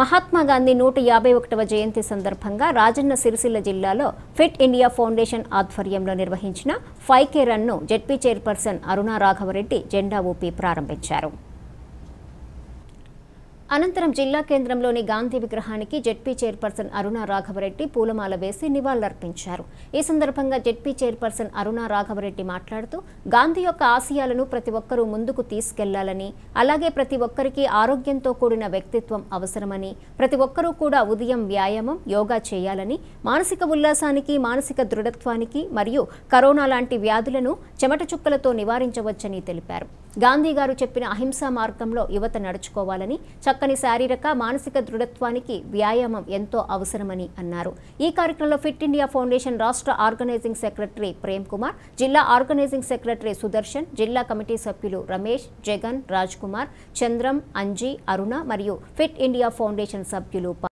మహాత్మా గాంధీ నూట యాభై ఒకటవ జయంతి సందర్భంగా రాజన్న సిరిసిల్ల జిల్లాలో ఫిట్ ఇండియా ఫౌండేషన్ ఆధ్వర్యంలో నిర్వహించిన ఫైవ్ కే రన్ను జెడ్పీ చైర్పర్సన్ అరుణా రాఘవరెడ్డి జెండా ఊపి ప్రారంభించారు అనంతరం జిల్లా కేంద్రంలోని గాంధీ విగ్రహానికి జెడ్పీ చైర్పర్సన్ అరుణ రాఘవరెడ్డి పూలమాల వేసి నివాళులర్పించారు ఈ సందర్భంగా జెడ్పీ చైర్పర్సన్ అరుణ రాఘవరెడ్డి మాట్లాడుతూ గాంధీ యొక్క ఆశయాలను ప్రతి ఒక్కరూ ముందుకు తీసుకెళ్లాలని అలాగే ప్రతి ఒక్కరికి ఆరోగ్యంతో కూడిన వ్యక్తిత్వం అవసరమని ప్రతి ఒక్కరూ కూడా ఉదయం వ్యాయామం యోగా చేయాలని మానసిక ఉల్లాసానికి మానసిక దృఢత్వానికి మరియు కరోనా లాంటి వ్యాధులను చెమట చుక్కలతో నివారించవచ్చని తెలిపారు గాంధీ గారు చెప్పిన అహింసా మార్గంలో యువత నడుచుకోవాలని చక్కని శారీరక మానసిక దృఢత్వానికి వ్యాయామం ఎంతో అవసరమని అన్నారు ఈ కార్యక్రమంలో ఫిట్ ఇండియా ఫౌండేషన్ రాష్ట్ర ఆర్గనైజింగ్ సెక్రటరీ ప్రేమ్ కుమార్ జిల్లా ఆర్గనైజింగ్ సెక్రటరీ సుదర్శన్ జిల్లా కమిటీ సభ్యులు రమేష్ జగన్ రాజ్ కుమార్ చంద్రం అంజీ అరుణ మరియు ఫిట్ ఇండియా ఫౌండేషన్ సభ్యులు